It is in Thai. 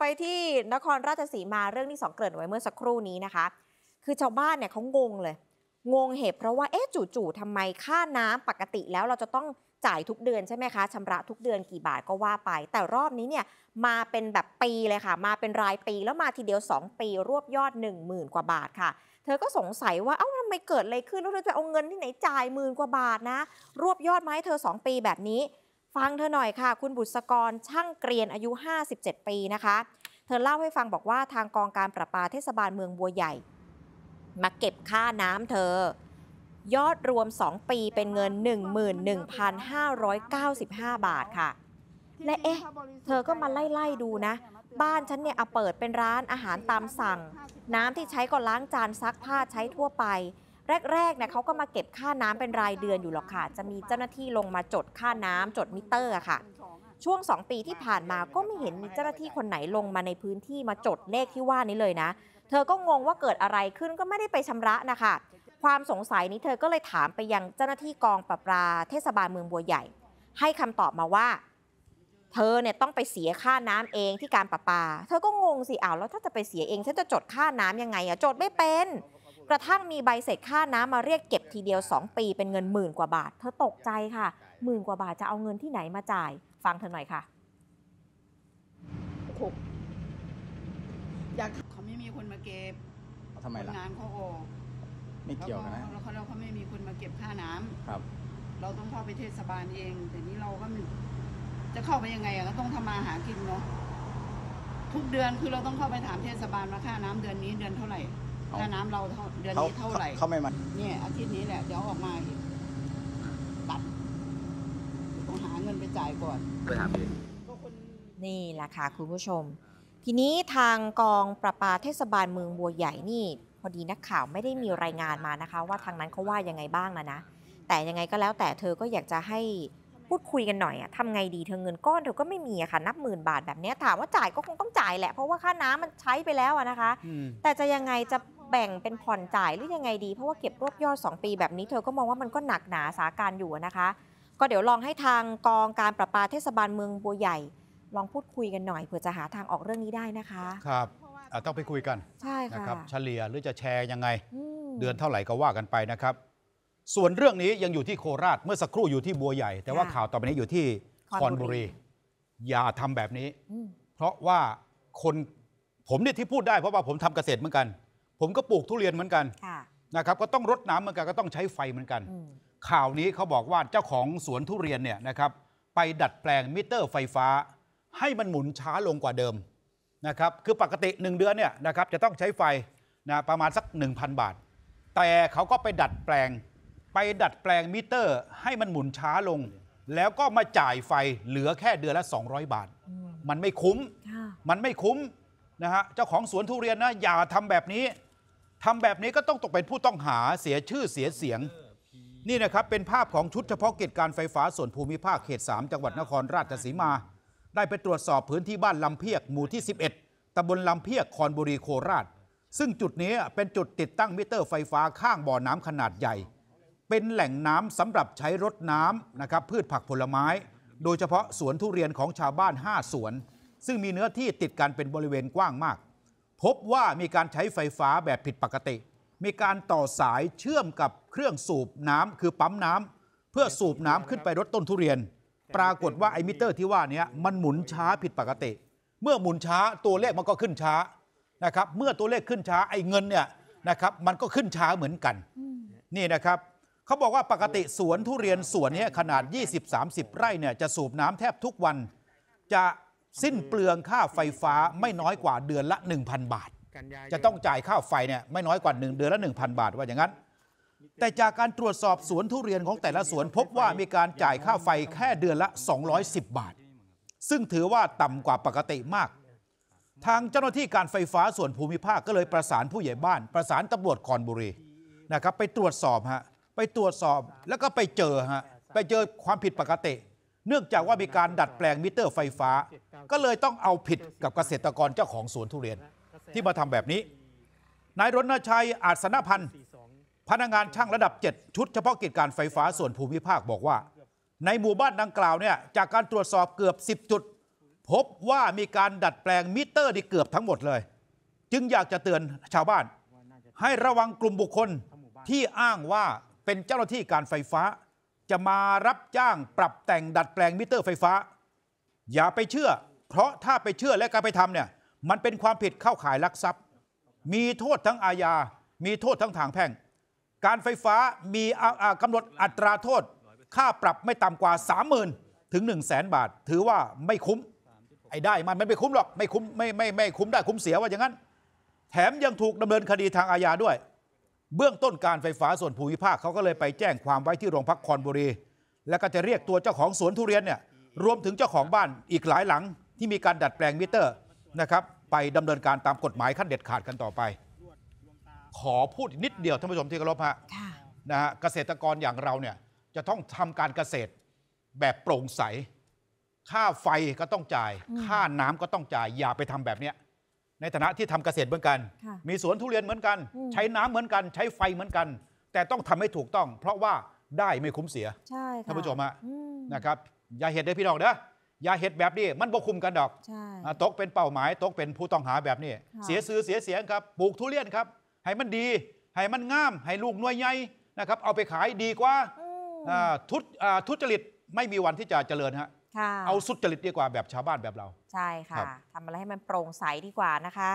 ไปที่นครราชสีมาเรื่องที่สองเกิดไว้เมื่อสักครู่นี้นะคะคือชาวบ้านเนี่ยเขางงเลยงงเหตุเพราะว่าเอ๊ะจู่ๆทำไมค่าน้ำปกติแล้วเราจะต้องจ่ายทุกเดือนใช่ไหมคะชำระทุกเดือนกี่บาทก็ว่าไป แต่รอบนี้เนี่ยมาเป็นแบบปีเลยค่ะมาเป็นรายปีแล้วมาทีเดียว 2 ปี รวบยอด1 0,000กว่าบาทค่ะเธอก็สงสัยว่าเอ้าทำไมเกิดอะไรขึ้นแล้วเธอจะเอาเงินที่ไหนจ่ายหมื่นกว่าบาทนะ รวบยอดไหมเธอ 2 ปีแบบนี้ฟังเธอหน่อยค่ะคุณบุษกรช่างเกรียนอายุ 57 ปีนะคะ เธอเล่าให้ฟังบอกว่าทางกองการประปาเทศบาลเมืองบัวใหญ่ มาเก็บค่าน้ำเธอยอดรวม 2 ปีเป็นเงิน 11,595 บาทค่ะและเอ๊ะ เธอก็มาไล่ๆดูนะ บ้านฉันเนี่ยเอาเปิดเป็นร้านอาหารตามสั่ง น้ำที่ใช้ก็ล้างจานซักผ้าใช้ทั่วไปแรกๆเนี่ยเขาก็มาเก็บค่าน้ำเป็นรายเดือนอยู่หรอกค่ะ จะมีเจ้าหน้าที่ลงมาจดค่าน้ำจดมิเตอร์ค่ะ ช่วง 2 ปีที่ผ่านมาก็ไม่เห็นมีเจ้าหน้าที่คนไหนลงมาในพื้นที่มาจดเลขที่ว่านี้เลยนะ เธอก็งงว่าเกิดอะไรขึ้นก็ไม่ได้ไปชำระนะคะ ความสงสัยนี้เธอก็เลยถามไปยังเจ้าหน้าที่กองประปาเทศบาลเมืองบัวใหญ่ ให้คำตอบมาว่า เธอเนี่ยต้องไปเสียค่าน้ำเองที่การประปาเธอก็งงสิอ้าวแล้วถ้าจะไปเสียเองฉันจะจดค่าน้ํำยังไงอะจดไม่เป็นกระทั่งมีใบเสร็จค่าน้ำมาเรียกเก็บทีเดียว2ปีเป็นเงินหมื่นกว่าบาทเธอตกใจค่ะหมื่นกว่าบาทจะเอาเงินที่ไหนมาจ่ายฟังเธอหน่อยค่ะอยากเขาไม่มีคนมาเก็บทำไมล่ะงานเขาออกไม่เกี่ยวนะแล้วเขาเราเขาไม่มีคนมาเก็บค่าน้ำครับ เราต้องเข้าไปเทศบาลเองแต่นี้เราก็จะเข้าไปยังไงก็ต้องทำมาหากินเนาะทุกเดือนคือเราต้องเข้าไปถามเทศบาลว่าค่าน้ำเดือนนี้เดือนเท่าไหร่ถ้าค่าน้ำเราเดือนนี้เท่าไหร่เขาไม่มาเนี่ยอาทิตย์นี้แหละ เดี๋ยวออกมาตัด ต้องหาเงินไปจ่ายก่อน ไปถาเองนี่แหละค่ะคุณผู้ชม ทีนี้ทางกองประปาเทศบาลเมืองบัวใหญ่นี่ พอดีนักข่าวไม่ได้มีรายงานมานะคะ ว่าทางนั้นเขาว่ายังไงบ้างนะนะ แต่ยังไงก็แล้ว แต่เธอก็อยากจะให้พูดคุยกันหน่อยอะทำไงดี เธอเงินก้อนเธอก็ไม่มีอะค่ะ นับหมื่นบาทแบบนี้ถามว่าจ่ายก็คงต้องจ่ายแหละ เพราะว่าค่าน้ำมันใช้ไปแล้วนะคะ แต่จะยังไงจะแบ่งเป็นผ่อนจ่ายหรือยังไงดี เพราะว่าเก็บรวบยอด 2 ปีแบบนี้ เธอก็มองว่ามันก็หนักหนาสาการอยู่นะคะ ก็เดี๋ยวลองให้ทางกองการประปาเทศบาลเมืองบัวใหญ่ ลองพูดคุยกันหน่อยเผื่อจะหาทางออกเรื่องนี้ได้นะคะ ครับต้องไปคุยกันใช่ค่ะะครับเฉลี่ยหรือจะแชร์ยังไง เดือนเท่าไหร่ก็ว่ากันไปนะครับ ส่วนเรื่องนี้ยังอยู่ที่โคราชเมื่อสักครู่อยู่ที่บัวใหญ่ แต่ว่าข่าวต่อไปนี้อยู่ที่คอนบุรี อย่าทำแบบนี้ เพราะว่าคนผมเนี่ยที่พูดได้เพราะว่าผมทำเกษตรเหมือนกันผมก็ปลูกทุเรียนเหมือนกันนะครับก็ต้องรดน้ำเหมือนกันก็ต้องใช้ไฟเหมือนกัน ข่าวนี้เขาบอกว่าเจ้าของสวนทุเรียนเนี่ยนะครับไปดัดแปลงมิเตอร์ไฟฟ้า ให้มันหมุนช้าลงกว่าเดิมนะครับคือปกติ 1 เดือนเนี่ยนะครับจะต้องใช้ไฟนะประมาณสัก 1,000 บาท แต่เขาก็ไปดัดแปลง ไปดัดแปลงมิเตอร์ ให้มันหมุนช้าลง แล้วก็มาจ่ายไฟเหลือแค่เดือนละ 200 บาท มันไม่คุ้มมันไม่คุ้มนะฮะเจ้าของสวนทุเรียนนะอย่าทำแบบนี้ทำแบบนี้ก็ต้องตกเป็นผู้ต้องหาเสียชื่อเสียเสียง นี่นะครับเป็นภาพของชุดเฉพาะกิจการไฟฟ้าส่วนภูมิภาค เขต3จังหวัดนครราชสีมา ได้ไปตรวจสอบพื้นที่บ้านลำเพียกหมู่ที่ 11ตาบลลำเพียกคอนบุรีโคราช ซึ่งจุดนี้เป็นจุดติดตั้งมิเตอร์ไฟฟ้าข้างบ่อน้ำขนาดใหญ่ เป็นแหล่งน้ำสำหรับใช้รดน้ำนะครับพืชผักผลไม้ โดยเฉพาะสวนทุเรียนของชาวบ้าน 5สวน ซึ่งมีเนื้อที่ติดกันเป็นบริเวณกว้างมากพบว่ามีการใช้ไฟฟ้าแบบผิดปกติ มีการต่อสายเชื่อมกับเครื่องสูบน้ำคือปั๊มน้ำ เพื่อสูบน้ำขึ้นไปรถต้นทุเรียน ปรากฏว่าไอมิเตอร์ที่ว่านี้มันหมุนช้าผิดปกติ เมื่อหมุนช้าตัวเลขมันก็ขึ้นช้านะครับ เมื่อตัวเลขขึ้นช้าไอเงินเนี่ยนะครับมันก็ขึ้นช้าเหมือนกัน นี่นะครับเขาบอกว่าปกติสวนทุเรียนสวนนี้ขนาด 20-30 ไร่เนี่ยจะสูบน้ำแทบทุกวันจะสิ้นเปลืองค่าไฟฟ้าไม่น้อยกว่าเดือนละ 1,000 บาท จะต้องจ่ายค่าไฟเนี่ยไม่น้อยกว่า1เดือนละ 1,000 บาทว่าอย่างนั้น แต่จากการตรวจสอบสวนทุเรียนของแต่ละสวนพบว่ามีการจ่ายค่าไฟแค่เดือนละ 210 บาท ซึ่งถือว่าต่ำกว่าปกติมาก ทางเจ้าหน้าที่การไฟฟ้าส่วนภูมิภาคก็เลยประสานผู้ใหญ่บ้าน ประสานตำรวจคอนบุรีนะครับไปตรวจสอบฮะไปตรวจสอบแล้วก็ไปเจอฮะไปเจอความผิดปกติเนื่องจากว่ามีการดัดแปลงมิเตอร์ไฟฟ้า ก็เลยต้องเอาผิดกับเกษตรกรเจ้าของสวนทุเรียนที่มาทำแบบนี้นายรณชัยอาจสนพันธ์ พนักงานช่างระดับ 7 ชุดเฉพาะกิจการไฟฟ้าส่วนภูมิภาคบอกว่า ในหมู่บ้านดังกล่าวเนี่ยจากการตรวจสอบเกือบ 10 จุด พบว่ามีการดัดแปลงมิเตอร์ที่เกือบทั้งหมดเลย จึงอยากจะเตือนชาวบ้าน ให้ระวังกลุ่มบุคคลที่อ้างว่าเป็นเจ้าหน้าที่การไฟฟ้าจะมารับจ้างปรับแต่งดัดแปลงมิเตอร์ไฟฟ้า อย่าไปเชื่อ เพราะถ้าไปเชื่อและการไปทำเนี่ยมันเป็นความผิดเข้าข่ายลักทรัพย์ มีโทษทั้งอาญา มีโทษทั้งทางแพ่ง การไฟฟ้ามีกำหนดอัตราโทษ ค่าปรับไม่ต่ำกว่า 30,000 ถึง1 0 0 0 0แบาท ถือว่าไม่คุ้มไอ้ได้มันไม่ไปคุ้มหรอก ไม่คุ้มไม่ไม่ไม่คุ้มได้คุ้มเสียว่าอย่างนั้นแถมยังถูกดำเนินคดีทางอาญาด้วยเบื้องต้นการไฟฟ้าส่วนภูมิภาคเขาก็เลยไปแจ้งความไว้ที่โรงพักคอนบุรี แล้วก็จะเรียกตัวเจ้าของสวนทุเรียนเนี่ยรวมถึงเจ้าของบ้านอีกหลายหลังที่มีการดัดแปลงมิเตอร์นะครับไปดำเนินการตามกฎหมายขั้นเด็ดขาดกันต่อไป ขอพูดนิดเดียว ท่านผู้ชมที่เคารพฮะนะฮะเกษตรกรอย่างเราเนี่ยจะต้องทำการเกษตรแบบโปร่งใส ค่าไฟก็ต้องจ่าย ค่าน้ำก็ต้องจ่ายอย่าไปทำแบบเนี้ยในฐานะที่ทำเกษตรเหมือนกัน มีสวนทุเรียนเหมือนกัน ใช้น้ำเหมือนกันใช้ไฟเหมือนกัน แต่ต้องทำให้ถูกต้อง เพราะว่าได้ไม่คุ้มเสียใช่ท่านผู้ชมอะนะครับ อย่าเห็ดได้พี่น้องเด้อยาเห็ดแบบนี้ มันบกคุมกันดอกตกเป็นเป้าหมายตกเป็นผู้ต้องหาแบบนี้ เสียซื้อเสียเสียงครับปลูกทุเรียนครับ ให้มันดี ให้มันงาม ให้ลูกนวยใหญ่นะครับ เอาไปขายดีกว่า ทุจริตไม่มีวันที่จะเจริญฮะเอาสุดจริตดีกว่าแบบชาวบ้านแบบเรา ใช่ค่ะคทำอะไรให้มันโปร่งใสดีกว่านะคะ